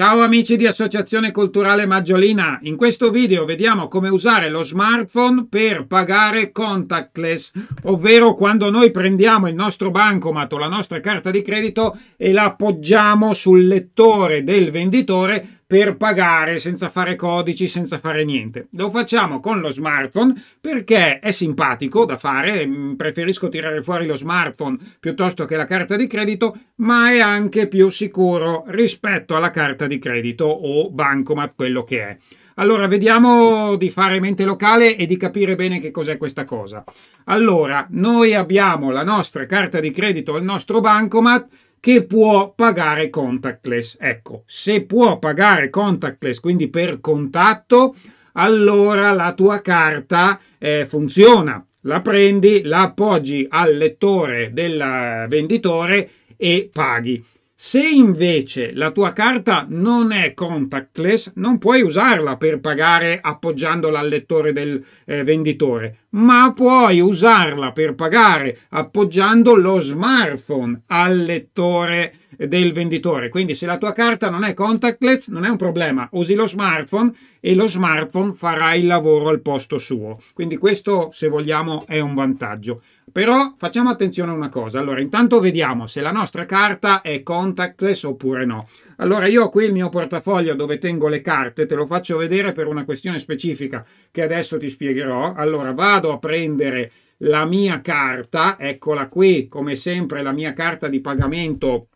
Ciao amici di Associazione Culturale Maggiolina, in questo video vediamo come usare lo smartphone per pagare contactless, ovvero quando noi prendiamo il nostro bancomat o la nostra carta di credito e la appoggiamo sul lettore del venditore per pagare senza fare codici, senza fare niente. Lo facciamo con lo smartphone perché è simpatico da fare, mm, preferisco tirare fuori lo smartphone piuttosto che la carta di credito, ma è anche più sicuro rispetto alla carta di credito o bancomat, quello che è. Allora, vediamo di fare mente locale e di capire bene che cos'è questa cosa. Allora, noi abbiamo la nostra carta di credito, il nostro bancomat, che può pagare contactless. Ecco, se può pagare contactless, quindi per contatto, allora la tua carta eh, funziona. La prendi, la appoggi al lettore del eh, venditore e paghi. Se invece la tua carta non è contactless, non puoi usarla per pagare appoggiandola al lettore del eh, venditore, ma puoi usarla per pagare appoggiando lo smartphone al lettore del venditore. Quindi se la tua carta non è contactless non è un problema, usi lo smartphone e lo smartphone farà il lavoro al posto suo. Quindi questo se vogliamo è un vantaggio. Però facciamo attenzione a una cosa. Allora, intanto vediamo se la nostra carta è contactless oppure no. Allora, io ho qui il mio portafoglio dove tengo le carte, te lo faccio vedere per una questione specifica che adesso ti spiegherò. Allora, vado a prendere la mia carta, eccola qui, come sempre la mia carta di pagamento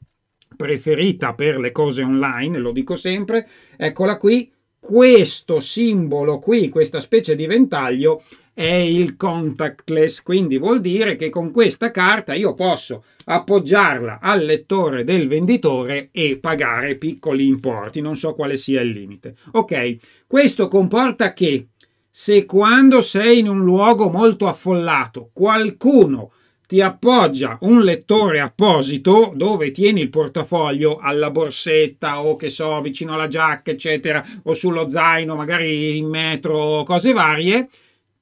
preferita per le cose online, lo dico sempre, eccola qui, questo simbolo qui, questa specie di ventaglio, è il contactless, quindi vuol dire che con questa carta io posso appoggiarla al lettore del venditore e pagare piccoli importi, non so quale sia il limite. Ok, questo comporta che se quando sei in un luogo molto affollato qualcuno ti appoggia un lettore apposito dove tieni il portafoglio alla borsetta o che so, vicino alla giacca, eccetera, o sullo zaino, magari in metro, cose varie,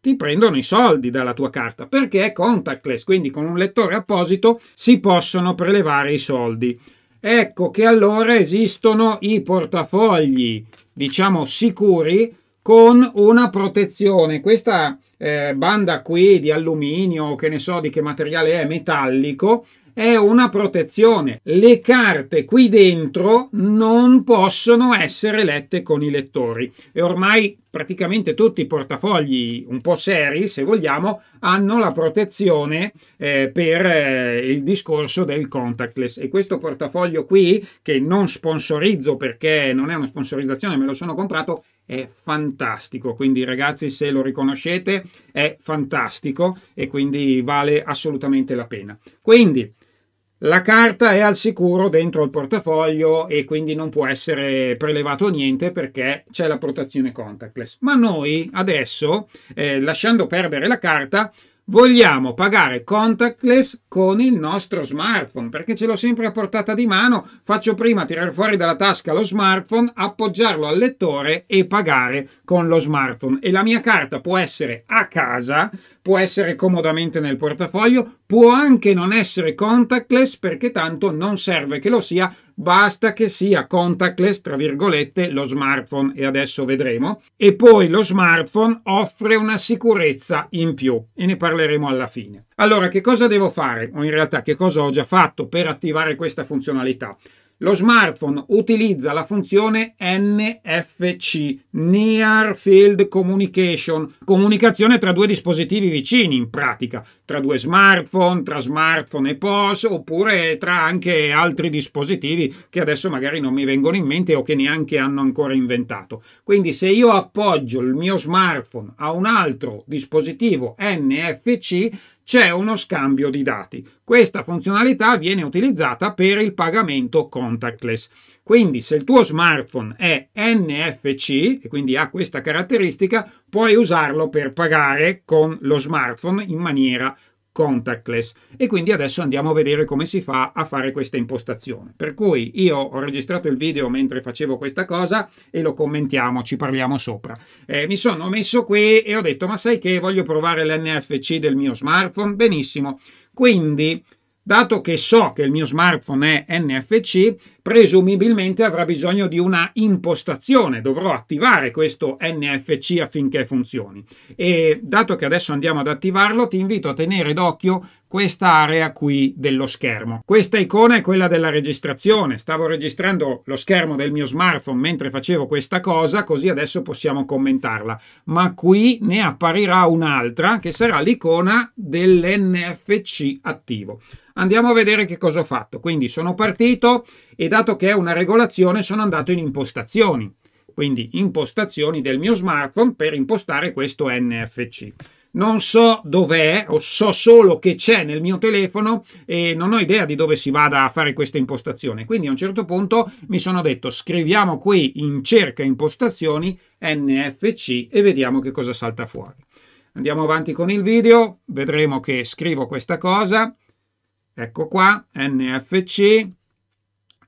ti prendono i soldi dalla tua carta perché è contactless, quindi con un lettore apposito si possono prelevare i soldi. Ecco che allora esistono i portafogli, diciamo sicuri, con una protezione. Questa eh, banda qui di alluminio, che ne so di che materiale è, metallico, è una protezione. Le carte qui dentro non possono essere lette con i lettori e ormai praticamente tutti i portafogli un po' seri, se vogliamo, hanno la protezione eh, per eh, il discorso del contactless e questo portafoglio qui che non sponsorizzo perché non è una sponsorizzazione, me lo sono comprato è fantastico. Quindi, ragazzi, se lo riconoscete, è fantastico e quindi vale assolutamente la pena. Quindi. La carta è al sicuro dentro il portafoglio e quindi non può essere prelevato niente perché c'è la protezione contactless. Ma noi adesso, eh, lasciando perdere la carta, vogliamo pagare contactless con il nostro smartphone perché ce l'ho sempre a portata di mano faccio prima tirare fuori dalla tasca lo smartphone appoggiarlo al lettore e pagare con lo smartphone e la mia carta può essere a casa può essere comodamente nel portafoglio può anche non essere contactless perché tanto non serve che lo sia basta che sia contactless, tra virgolette, lo smartphone, e adesso vedremo, e poi lo smartphone offre una sicurezza in più, e ne parleremo alla fine. Allora, che cosa devo fare? O in realtà che cosa ho già fatto per attivare questa funzionalità? lo smartphone utilizza la funzione NFC, Near Field Communication, comunicazione tra due dispositivi vicini in pratica, tra due smartphone, tra smartphone e POS, oppure tra anche altri dispositivi che adesso magari non mi vengono in mente o che neanche hanno ancora inventato. Quindi se io appoggio il mio smartphone a un altro dispositivo NFC, c'è uno scambio di dati. Questa funzionalità viene utilizzata per il pagamento contactless. Quindi se il tuo smartphone è NFC e quindi ha questa caratteristica, puoi usarlo per pagare con lo smartphone in maniera contactless e quindi adesso andiamo a vedere come si fa a fare questa impostazione. Per cui io ho registrato il video mentre facevo questa cosa e lo commentiamo, ci parliamo sopra. Eh, mi sono messo qui e ho detto ma sai che voglio provare l'NFC del mio smartphone? Benissimo. Quindi Dato che so che il mio smartphone è NFC, presumibilmente avrà bisogno di una impostazione, dovrò attivare questo NFC affinché funzioni. E dato che adesso andiamo ad attivarlo, ti invito a tenere d'occhio questa area qui dello schermo. Questa icona è quella della registrazione. Stavo registrando lo schermo del mio smartphone mentre facevo questa cosa, così adesso possiamo commentarla. Ma qui ne apparirà un'altra che sarà l'icona dell'NFC attivo. Andiamo a vedere che cosa ho fatto. Quindi sono partito e dato che è una regolazione sono andato in impostazioni. Quindi impostazioni del mio smartphone per impostare questo NFC non so dov'è, o so solo che c'è nel mio telefono e non ho idea di dove si vada a fare questa impostazione. Quindi a un certo punto mi sono detto scriviamo qui in cerca impostazioni NFC e vediamo che cosa salta fuori. Andiamo avanti con il video, vedremo che scrivo questa cosa. Ecco qua, NFC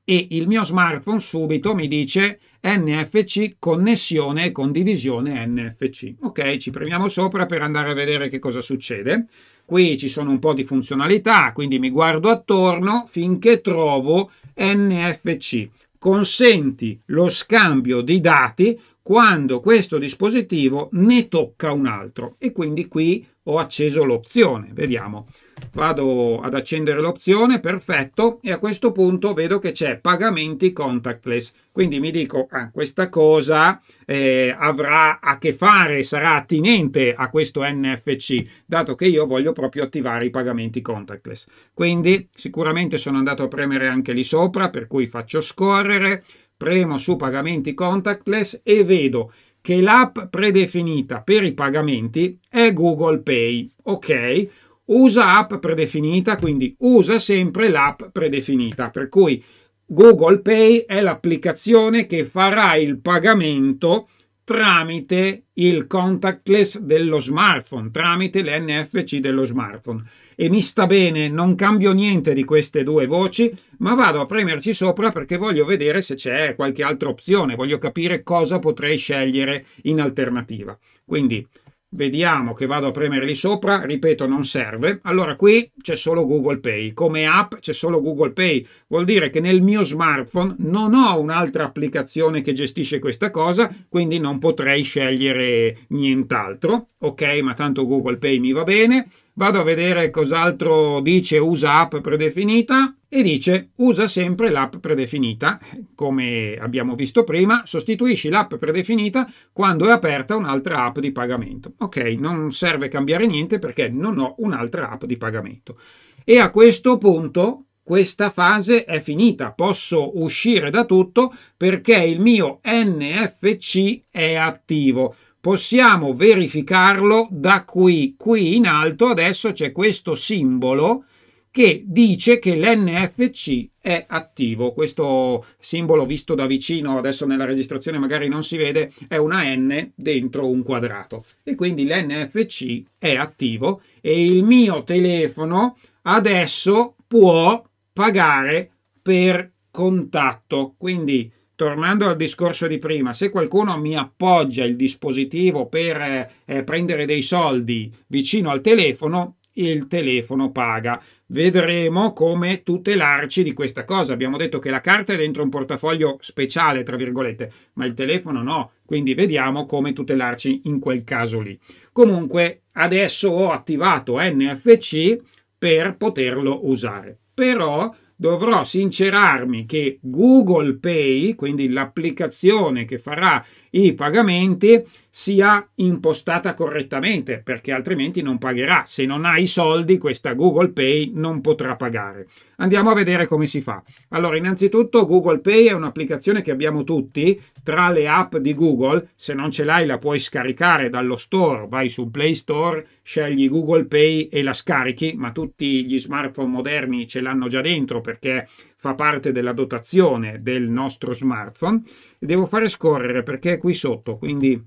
e il mio smartphone subito mi dice NFC connessione e condivisione NFC. Ok, ci premiamo sopra per andare a vedere che cosa succede. Qui ci sono un po' di funzionalità, quindi mi guardo attorno finché trovo NFC consenti lo scambio di dati quando questo dispositivo ne tocca un altro e quindi qui ho acceso l'opzione vediamo vado ad accendere l'opzione perfetto e a questo punto vedo che c'è pagamenti contactless quindi mi dico ah, questa cosa eh, avrà a che fare sarà attinente a questo NFC dato che io voglio proprio attivare i pagamenti contactless quindi sicuramente sono andato a premere anche lì sopra per cui faccio scorrere premo su pagamenti contactless e vedo che l'app predefinita per i pagamenti è Google Pay. Ok, usa app predefinita, quindi usa sempre l'app predefinita. Per cui Google Pay è l'applicazione che farà il pagamento tramite il contactless dello smartphone, tramite l'NFC dello smartphone. E mi sta bene, non cambio niente di queste due voci, ma vado a premerci sopra perché voglio vedere se c'è qualche altra opzione, voglio capire cosa potrei scegliere in alternativa. Quindi Vediamo che vado a premere lì sopra, ripeto non serve. Allora qui c'è solo Google Pay, come app c'è solo Google Pay, vuol dire che nel mio smartphone non ho un'altra applicazione che gestisce questa cosa, quindi non potrei scegliere nient'altro. Ok, ma tanto Google Pay mi va bene. Vado a vedere cos'altro dice usa app predefinita e dice usa sempre l'app predefinita. Come abbiamo visto prima, sostituisci l'app predefinita quando è aperta un'altra app di pagamento. Ok, non serve cambiare niente perché non ho un'altra app di pagamento. E a questo punto questa fase è finita, posso uscire da tutto perché il mio NFC è attivo possiamo verificarlo da qui. Qui in alto adesso c'è questo simbolo che dice che l'NFC è attivo. Questo simbolo visto da vicino, adesso nella registrazione magari non si vede, è una N dentro un quadrato. E quindi l'NFC è attivo e il mio telefono adesso può pagare per contatto. Quindi tornando al discorso di prima, se qualcuno mi appoggia il dispositivo per eh, prendere dei soldi vicino al telefono, il telefono paga. Vedremo come tutelarci di questa cosa. Abbiamo detto che la carta è dentro un portafoglio speciale, tra virgolette, ma il telefono no. Quindi vediamo come tutelarci in quel caso lì. Comunque, adesso ho attivato NFC per poterlo usare. Però dovrò sincerarmi che Google Pay, quindi l'applicazione che farà i pagamenti, sia impostata correttamente, perché altrimenti non pagherà. Se non ha i soldi, questa Google Pay non potrà pagare. Andiamo a vedere come si fa. Allora, innanzitutto Google Pay è un'applicazione che abbiamo tutti tra le app di Google. Se non ce l'hai la puoi scaricare dallo store, vai su Play Store, scegli Google Pay e la scarichi, ma tutti gli smartphone moderni ce l'hanno già dentro perché fa parte della dotazione del nostro smartphone. Devo fare scorrere perché è qui sotto, quindi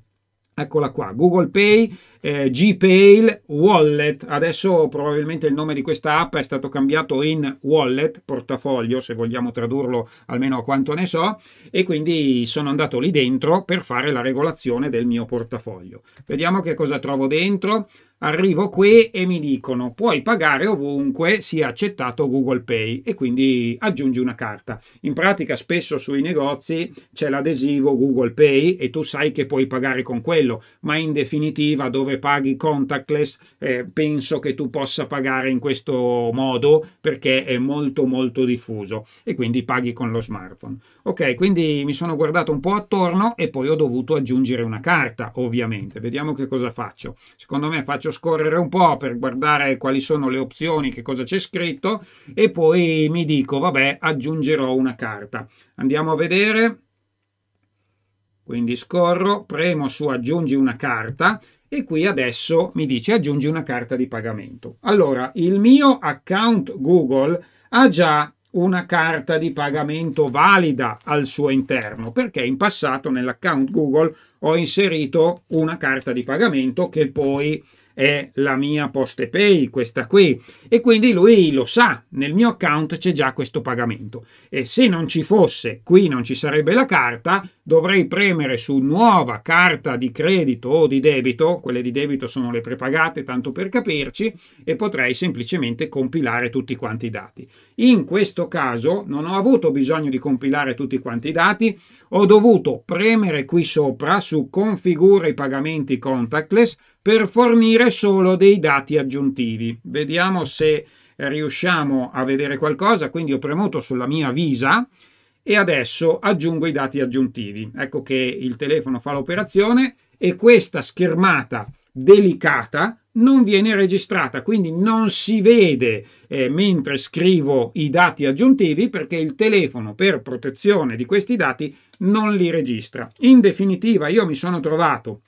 Eccola qua, Google Pay eh, GPail Wallet, adesso probabilmente il nome di questa app è stato cambiato in Wallet, portafoglio se vogliamo tradurlo almeno a quanto ne so, e quindi sono andato lì dentro per fare la regolazione del mio portafoglio. Vediamo che cosa trovo dentro. Arrivo qui e mi dicono puoi pagare ovunque sia accettato Google Pay e quindi aggiungi una carta. In pratica spesso sui negozi c'è l'adesivo Google Pay e tu sai che puoi pagare con quello, ma in definitiva dove paghi contactless, eh, penso che tu possa pagare in questo modo perché è molto molto diffuso e quindi paghi con lo smartphone. Ok, quindi mi sono guardato un po' attorno e poi ho dovuto aggiungere una carta, ovviamente. Vediamo che cosa faccio. Secondo me faccio scorrere un po' per guardare quali sono le opzioni, che cosa c'è scritto e poi mi dico, vabbè, aggiungerò una carta. Andiamo a vedere. Quindi scorro, premo su aggiungi una carta e qui adesso mi dice aggiungi una carta di pagamento. Allora, il mio account Google ha già una carta di pagamento valida al suo interno perché in passato nell'account Google ho inserito una carta di pagamento che poi è la mia pay questa qui. E quindi lui lo sa, nel mio account c'è già questo pagamento. E se non ci fosse, qui non ci sarebbe la carta, dovrei premere su nuova carta di credito o di debito, quelle di debito sono le prepagate, tanto per capirci, e potrei semplicemente compilare tutti quanti i dati. In questo caso non ho avuto bisogno di compilare tutti quanti i dati, ho dovuto premere qui sopra su configura i pagamenti contactless per fornire solo dei dati aggiuntivi. Vediamo se riusciamo a vedere qualcosa, quindi ho premuto sulla mia Visa e adesso aggiungo i dati aggiuntivi. Ecco che il telefono fa l'operazione e questa schermata delicata non viene registrata, quindi non si vede eh, mentre scrivo i dati aggiuntivi perché il telefono per protezione di questi dati non li registra. In definitiva io mi sono trovato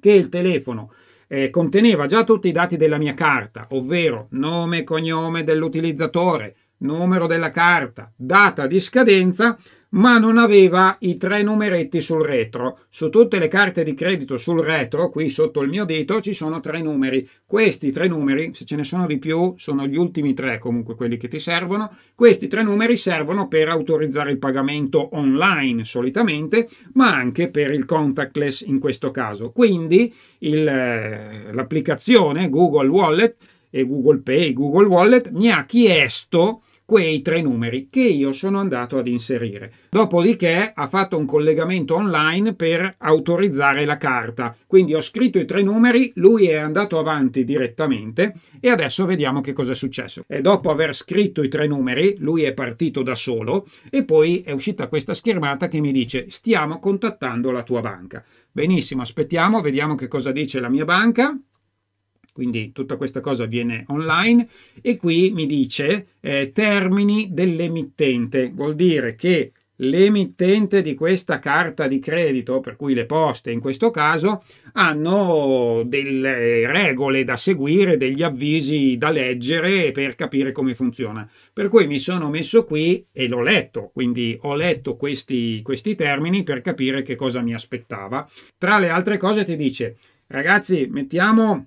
che il telefono eh, conteneva già tutti i dati della mia carta, ovvero nome, e cognome dell'utilizzatore, numero della carta, data di scadenza, ma non aveva i tre numeretti sul retro. Su tutte le carte di credito sul retro, qui sotto il mio dito, ci sono tre numeri. Questi tre numeri, se ce ne sono di più, sono gli ultimi tre comunque quelli che ti servono. Questi tre numeri servono per autorizzare il pagamento online solitamente, ma anche per il contactless in questo caso. Quindi eh, l'applicazione Google Wallet e Google Pay, Google Wallet mi ha chiesto quei tre numeri che io sono andato ad inserire. Dopodiché ha fatto un collegamento online per autorizzare la carta. Quindi ho scritto i tre numeri, lui è andato avanti direttamente e adesso vediamo che cosa è successo. E dopo aver scritto i tre numeri, lui è partito da solo e poi è uscita questa schermata che mi dice stiamo contattando la tua banca. Benissimo, aspettiamo, vediamo che cosa dice la mia banca quindi tutta questa cosa viene online e qui mi dice eh, termini dell'emittente, vuol dire che l'emittente di questa carta di credito, per cui le poste in questo caso, hanno delle regole da seguire, degli avvisi da leggere per capire come funziona. Per cui mi sono messo qui e l'ho letto, quindi ho letto questi, questi termini per capire che cosa mi aspettava. Tra le altre cose ti dice, ragazzi, mettiamo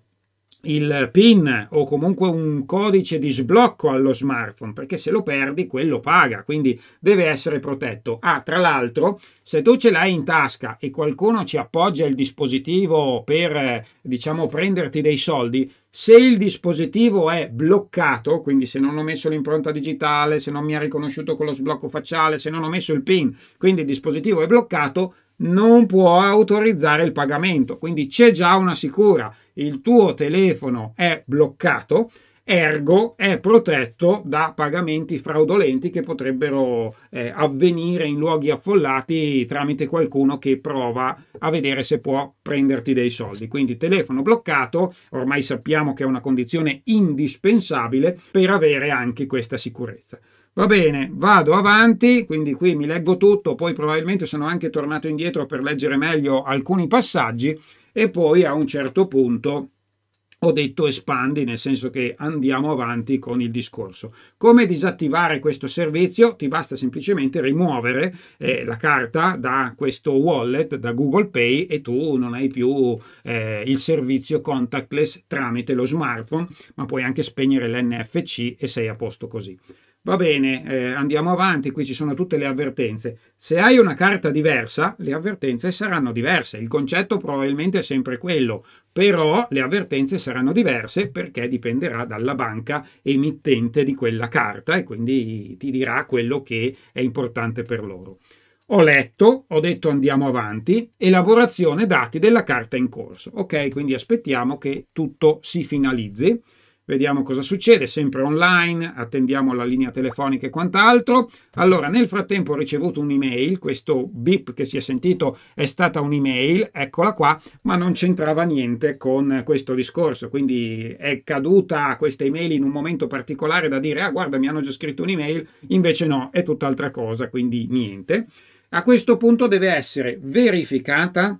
il PIN o comunque un codice di sblocco allo smartphone, perché se lo perdi quello paga, quindi deve essere protetto. Ah, tra l'altro, se tu ce l'hai in tasca e qualcuno ci appoggia il dispositivo per, eh, diciamo, prenderti dei soldi, se il dispositivo è bloccato, quindi se non ho messo l'impronta digitale, se non mi ha riconosciuto con lo sblocco facciale, se non ho messo il PIN, quindi il dispositivo è bloccato, non può autorizzare il pagamento, quindi c'è già una sicura il tuo telefono è bloccato, ergo è protetto da pagamenti fraudolenti che potrebbero eh, avvenire in luoghi affollati tramite qualcuno che prova a vedere se può prenderti dei soldi. Quindi telefono bloccato, ormai sappiamo che è una condizione indispensabile per avere anche questa sicurezza. Va bene, vado avanti, quindi qui mi leggo tutto, poi probabilmente sono anche tornato indietro per leggere meglio alcuni passaggi e poi a un certo punto ho detto espandi, nel senso che andiamo avanti con il discorso. Come disattivare questo servizio? Ti basta semplicemente rimuovere eh, la carta da questo wallet, da Google Pay, e tu non hai più eh, il servizio contactless tramite lo smartphone, ma puoi anche spegnere l'NFC e sei a posto così. Va bene, eh, andiamo avanti, qui ci sono tutte le avvertenze. Se hai una carta diversa, le avvertenze saranno diverse. Il concetto probabilmente è sempre quello, però le avvertenze saranno diverse perché dipenderà dalla banca emittente di quella carta e quindi ti dirà quello che è importante per loro. Ho letto, ho detto andiamo avanti, elaborazione dati della carta in corso. Ok, quindi aspettiamo che tutto si finalizzi vediamo cosa succede, sempre online, attendiamo la linea telefonica e quant'altro. Allora, nel frattempo ho ricevuto un'email, questo beep che si è sentito è stata un'email, eccola qua, ma non c'entrava niente con questo discorso, quindi è caduta questa email in un momento particolare da dire, ah guarda mi hanno già scritto un'email, invece no, è tutt'altra cosa, quindi niente. A questo punto deve essere verificata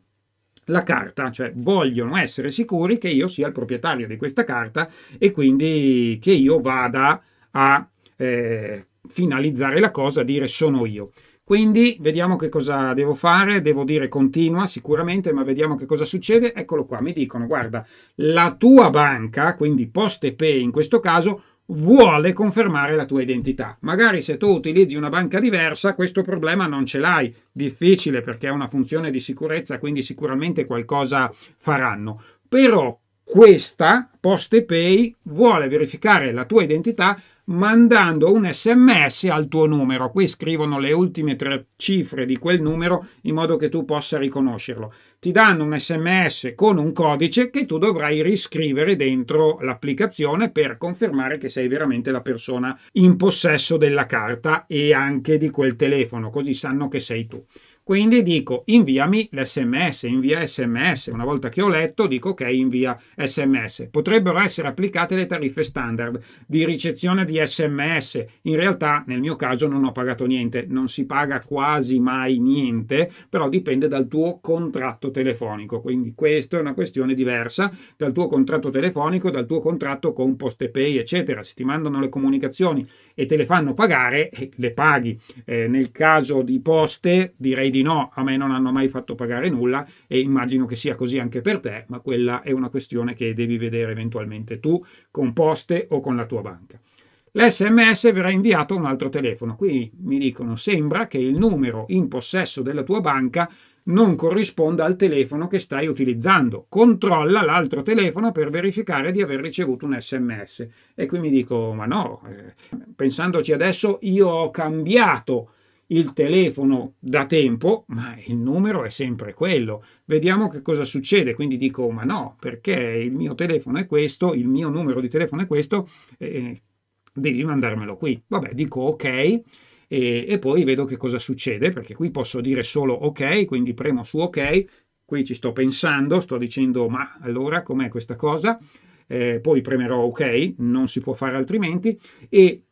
la carta, cioè vogliono essere sicuri che io sia il proprietario di questa carta e quindi che io vada a eh, finalizzare la cosa, dire sono io. Quindi vediamo che cosa devo fare, devo dire continua sicuramente, ma vediamo che cosa succede. Eccolo qua, mi dicono, guarda, la tua banca, quindi Poste Pay in questo caso, vuole confermare la tua identità. Magari se tu utilizzi una banca diversa, questo problema non ce l'hai. Difficile perché è una funzione di sicurezza, quindi sicuramente qualcosa faranno. Però questa Poste Pay vuole verificare la tua identità mandando un sms al tuo numero. Qui scrivono le ultime tre cifre di quel numero in modo che tu possa riconoscerlo. Ti danno un sms con un codice che tu dovrai riscrivere dentro l'applicazione per confermare che sei veramente la persona in possesso della carta e anche di quel telefono, così sanno che sei tu. Quindi dico inviami l'SMS, invia SMS. Una volta che ho letto dico ok, invia SMS. Potrebbero essere applicate le tariffe standard di ricezione di SMS. In realtà nel mio caso non ho pagato niente, non si paga quasi mai niente, però dipende dal tuo contratto telefonico. Quindi questa è una questione diversa dal tuo contratto telefonico, dal tuo contratto con Poste Pay, eccetera. Se ti mandano le comunicazioni e te le fanno pagare, eh, le paghi. Eh, nel caso di Poste direi di no, a me non hanno mai fatto pagare nulla e immagino che sia così anche per te, ma quella è una questione che devi vedere eventualmente tu con poste o con la tua banca. L'SMS verrà inviato a un altro telefono. Qui mi dicono sembra che il numero in possesso della tua banca non corrisponda al telefono che stai utilizzando. Controlla l'altro telefono per verificare di aver ricevuto un sms. E qui mi dico, ma no, eh, pensandoci adesso, io ho cambiato il telefono da tempo, ma il numero è sempre quello. Vediamo che cosa succede. Quindi dico, ma no, perché il mio telefono è questo, il mio numero di telefono è questo, eh, devi mandarmelo qui. Vabbè, dico ok e, e poi vedo che cosa succede, perché qui posso dire solo ok, quindi premo su ok, qui ci sto pensando, sto dicendo ma allora com'è questa cosa? Eh, poi premerò ok, non si può fare altrimenti e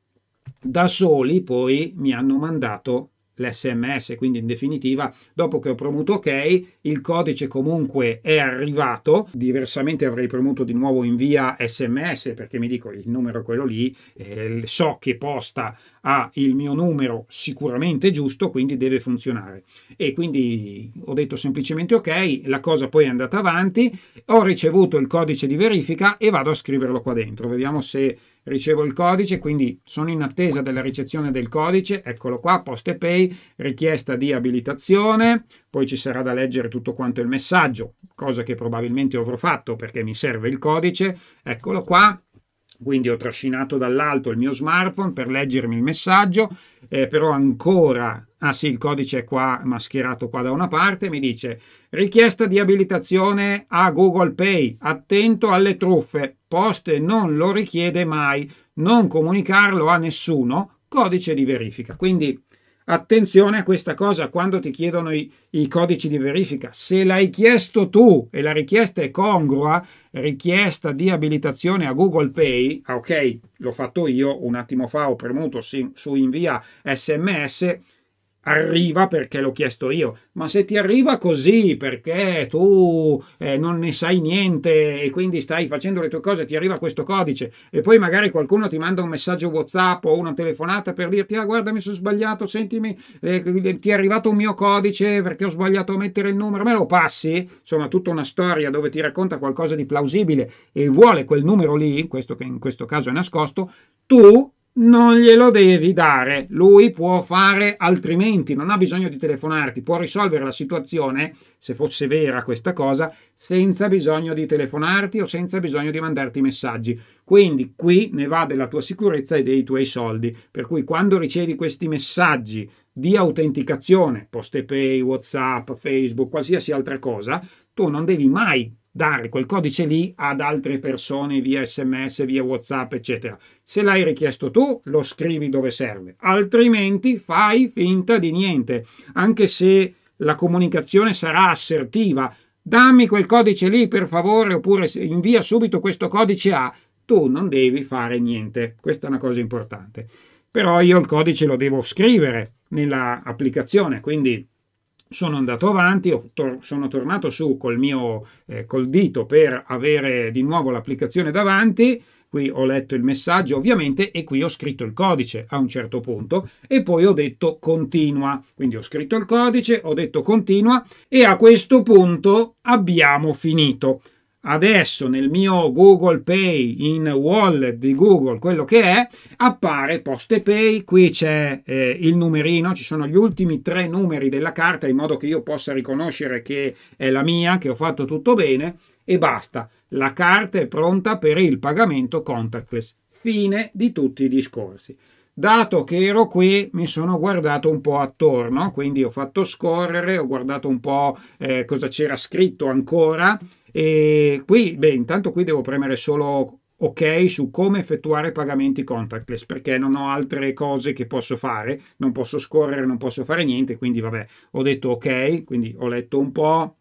da soli poi mi hanno mandato l'SMS, quindi in definitiva dopo che ho premuto ok il codice comunque è arrivato, diversamente avrei premuto di nuovo invia SMS perché mi dico il numero è quello lì, eh, so che posta ha il mio numero sicuramente giusto, quindi deve funzionare. E quindi ho detto semplicemente ok, la cosa poi è andata avanti, ho ricevuto il codice di verifica e vado a scriverlo qua dentro, vediamo se ricevo il codice, quindi sono in attesa della ricezione del codice, eccolo qua, Poste Pay, richiesta di abilitazione, poi ci sarà da leggere tutto quanto il messaggio, cosa che probabilmente avrò fatto perché mi serve il codice, eccolo qua, quindi ho trascinato dall'alto il mio smartphone per leggermi il messaggio, eh, però ancora, ah sì, il codice è qua mascherato qua da una parte, mi dice richiesta di abilitazione a Google Pay, attento alle truffe, Poste non lo richiede mai, non comunicarlo a nessuno, codice di verifica. Quindi Attenzione a questa cosa quando ti chiedono i, i, codici di verifica. Se l'hai chiesto tu e la richiesta è congrua, richiesta di abilitazione a Google Pay, ok, l'ho fatto io un attimo fa, ho premuto su invia sms, arriva perché l'ho chiesto io, ma se ti arriva così perché tu eh, non ne sai niente e quindi stai facendo le tue cose, ti arriva questo codice e poi magari qualcuno ti manda un messaggio WhatsApp o una telefonata per dirti ah guarda mi sono sbagliato, sentimi, eh, ti è arrivato un mio codice perché ho sbagliato a mettere il numero, me lo passi, insomma tutta una storia dove ti racconta qualcosa di plausibile e vuole quel numero lì, questo che in questo caso è nascosto, tu non glielo devi dare. Lui può fare altrimenti, non ha bisogno di telefonarti, può risolvere la situazione, se fosse vera questa cosa, senza bisogno di telefonarti o senza bisogno di mandarti messaggi. Quindi qui ne va della tua sicurezza e dei tuoi soldi. Per cui quando ricevi questi messaggi di autenticazione, poste pay, WhatsApp, Facebook, qualsiasi altra cosa, tu non devi mai dare quel codice lì ad altre persone via sms, via whatsapp, eccetera. Se l'hai richiesto tu, lo scrivi dove serve, altrimenti fai finta di niente, anche se la comunicazione sarà assertiva. Dammi quel codice lì per favore oppure invia subito questo codice A. Tu non devi fare niente, questa è una cosa importante. Però io il codice lo devo scrivere nell'applicazione, quindi sono andato avanti, sono tornato su col mio eh, col dito per avere di nuovo l'applicazione davanti. Qui ho letto il messaggio ovviamente e qui ho scritto il codice a un certo punto e poi ho detto continua. Quindi ho scritto il codice, ho detto continua e a questo punto abbiamo finito adesso nel mio Google Pay in wallet di Google, quello che è, appare Poste Pay, qui c'è eh, il numerino, ci sono gli ultimi tre numeri della carta in modo che io possa riconoscere che è la mia, che ho fatto tutto bene e basta. La carta è pronta per il pagamento contactless. Fine di tutti i discorsi. Dato che ero qui, mi sono guardato un po' attorno, quindi ho fatto scorrere, ho guardato un po' eh, cosa c'era scritto ancora e qui, beh, intanto qui devo premere solo ok su come effettuare pagamenti contactless perché non ho altre cose che posso fare, non posso scorrere, non posso fare niente, quindi vabbè, ho detto ok, quindi ho letto un po',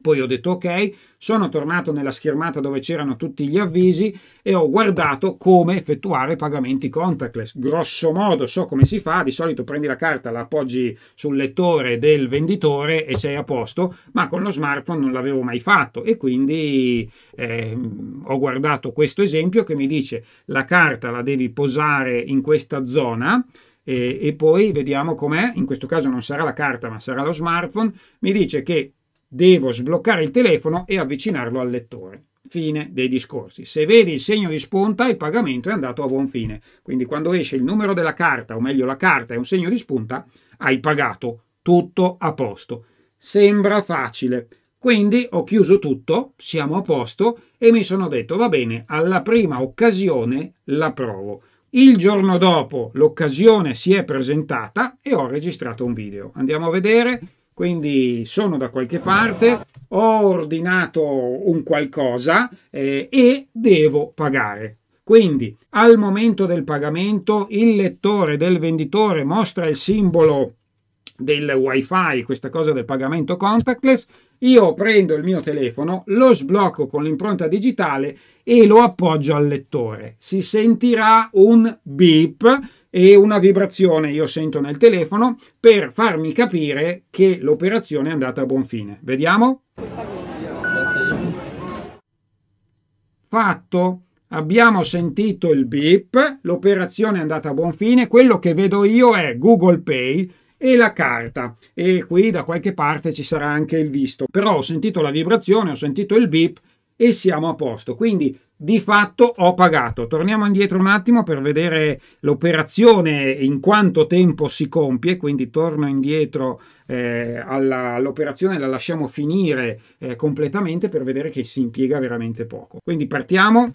poi ho detto ok, sono tornato nella schermata dove c'erano tutti gli avvisi e ho guardato come effettuare pagamenti contactless. Grosso modo so come si fa, di solito prendi la carta, la appoggi sul lettore del venditore e sei a posto, ma con lo smartphone non l'avevo mai fatto e quindi eh, ho guardato questo esempio che mi dice la carta la devi posare in questa zona e, eh, e poi vediamo com'è, in questo caso non sarà la carta ma sarà lo smartphone, mi dice che devo sbloccare il telefono e avvicinarlo al lettore. Fine dei discorsi. Se vedi il segno di spunta, il pagamento è andato a buon fine. Quindi quando esce il numero della carta, o meglio la carta è un segno di spunta, hai pagato. Tutto a posto. Sembra facile. Quindi ho chiuso tutto, siamo a posto e mi sono detto va bene, alla prima occasione la provo. Il giorno dopo l'occasione si è presentata e ho registrato un video. Andiamo a vedere quindi sono da qualche parte, ho ordinato un qualcosa eh, e devo pagare. Quindi al momento del pagamento il lettore del venditore mostra il simbolo del wifi, questa cosa del pagamento contactless, io prendo il mio telefono, lo sblocco con l'impronta digitale e lo appoggio al lettore. Si sentirà un beep e una vibrazione io sento nel telefono per farmi capire che l'operazione è andata a buon fine. Vediamo? Fatto. Abbiamo sentito il beep, l'operazione è andata a buon fine, quello che vedo io è Google Pay e la carta e qui da qualche parte ci sarà anche il visto. Però ho sentito la vibrazione, ho sentito il beep e siamo a posto. Quindi di fatto ho pagato. Torniamo indietro un attimo per vedere l'operazione in quanto tempo si compie, quindi torno indietro eh, all'operazione, la lasciamo finire eh, completamente per vedere che si impiega veramente poco. Quindi partiamo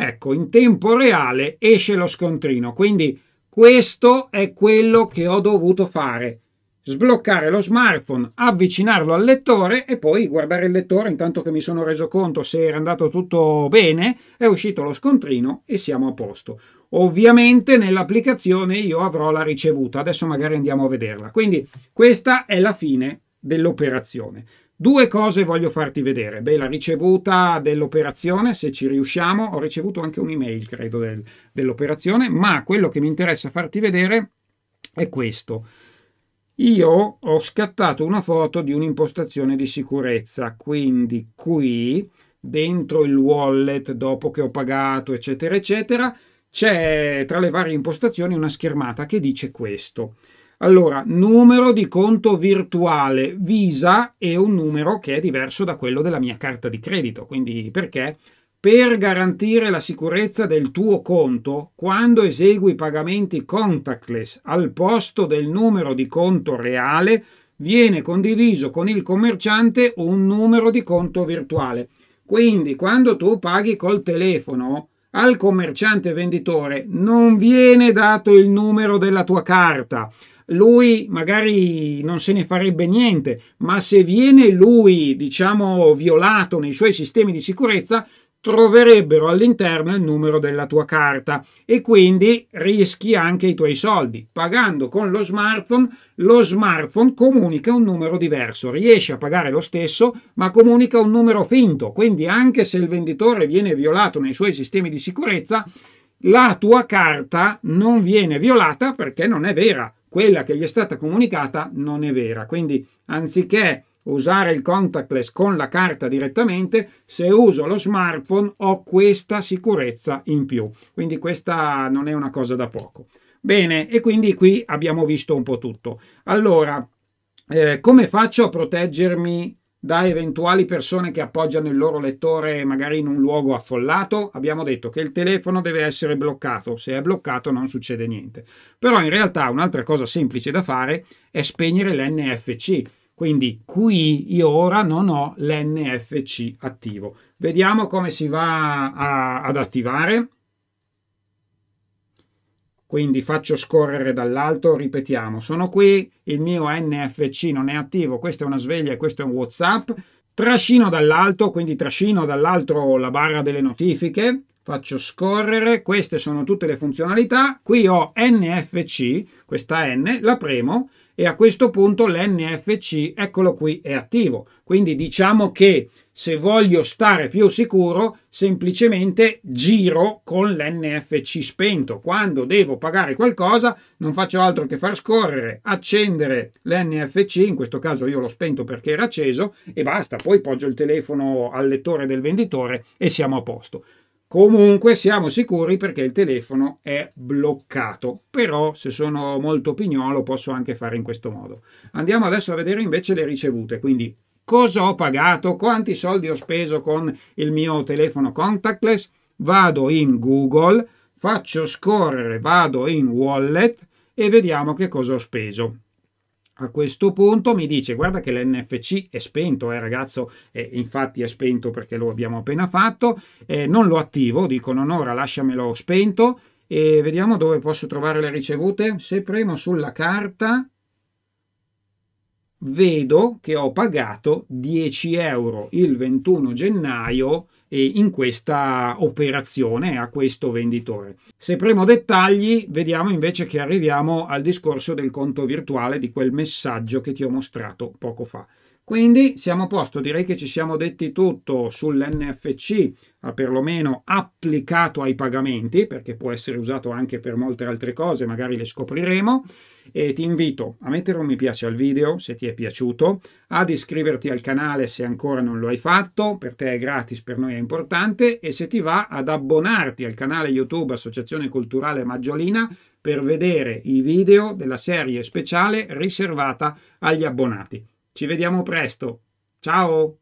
Ecco, in tempo reale esce lo scontrino, quindi questo è quello che ho dovuto fare. Sbloccare lo smartphone, avvicinarlo al lettore e poi guardare il lettore intanto che mi sono reso conto se era andato tutto bene, è uscito lo scontrino e siamo a posto. Ovviamente nell'applicazione io avrò la ricevuta, adesso magari andiamo a vederla. Quindi questa è la fine dell'operazione. Due cose voglio farti vedere. Beh, la ricevuta dell'operazione, se ci riusciamo, ho ricevuto anche un'email, credo, del, dell'operazione, ma quello che mi interessa farti vedere è questo. Io ho scattato una foto di un'impostazione di sicurezza, quindi qui dentro il wallet, dopo che ho pagato, eccetera, eccetera, c'è tra le varie impostazioni una schermata che dice questo. Allora, numero di conto virtuale Visa è un numero che è diverso da quello della mia carta di credito. Quindi perché? Per garantire la sicurezza del tuo conto, quando esegui pagamenti contactless al posto del numero di conto reale, viene condiviso con il commerciante un numero di conto virtuale. Quindi quando tu paghi col telefono al commerciante venditore non viene dato il numero della tua carta, lui magari non se ne farebbe niente, ma se viene lui, diciamo, violato nei suoi sistemi di sicurezza, troverebbero all'interno il numero della tua carta e quindi rischi anche i tuoi soldi. Pagando con lo smartphone, lo smartphone comunica un numero diverso, riesce a pagare lo stesso, ma comunica un numero finto, quindi anche se il venditore viene violato nei suoi sistemi di sicurezza, la tua carta non viene violata perché non è vera, quella che gli è stata comunicata non è vera. Quindi anziché usare il contactless con la carta direttamente, se uso lo smartphone ho questa sicurezza in più. Quindi questa non è una cosa da poco. Bene, e quindi qui abbiamo visto un po' tutto. Allora, eh, come faccio a proteggermi da eventuali persone che appoggiano il loro lettore magari in un luogo affollato, abbiamo detto che il telefono deve essere bloccato, se è bloccato non succede niente. Però in realtà un'altra cosa semplice da fare è spegnere l'NFC, quindi qui io ora non ho l'NFC attivo. Vediamo come si va a, ad attivare quindi faccio scorrere dall'alto, ripetiamo, sono qui, il mio NFC non è attivo, questa è una sveglia e questo è un WhatsApp, trascino dall'alto, quindi trascino dall'alto la barra delle notifiche, faccio scorrere, queste sono tutte le funzionalità, qui ho NFC, questa N, la premo e a questo punto l'NFC, eccolo qui, è attivo. Quindi diciamo che se voglio stare più sicuro, semplicemente giro con l'NFC spento. Quando devo pagare qualcosa, non faccio altro che far scorrere, accendere l'NFC, in questo caso io l'ho spento perché era acceso, e basta. Poi poggio il telefono al lettore del venditore e siamo a posto. Comunque siamo sicuri perché il telefono è bloccato, però se sono molto pignolo posso anche fare in questo modo. Andiamo adesso a vedere invece le ricevute, quindi cosa ho pagato, quanti soldi ho speso con il mio telefono contactless, vado in Google, faccio scorrere, vado in wallet e vediamo che cosa ho speso a questo punto mi dice guarda che l'NFC è spento eh, ragazzo eh, infatti è spento perché lo abbiamo appena fatto eh, non lo attivo dico non ora lasciamelo spento e vediamo dove posso trovare le ricevute se premo sulla carta vedo che ho pagato 10 euro il 21 gennaio in questa operazione a questo venditore. Se premo dettagli, vediamo invece che arriviamo al discorso del conto virtuale di quel messaggio che ti ho mostrato poco fa. Quindi siamo a posto, direi che ci siamo detti tutto sull'NFC, perlomeno applicato ai pagamenti, perché può essere usato anche per molte altre cose, magari le scopriremo. E ti invito a mettere un mi piace al video se ti è piaciuto, ad iscriverti al canale se ancora non lo hai fatto, per te è gratis, per noi è importante e se ti va ad abbonarti al canale YouTube Associazione Culturale Maggiolina per vedere i video della serie speciale riservata agli abbonati. Ci vediamo presto. Ciao!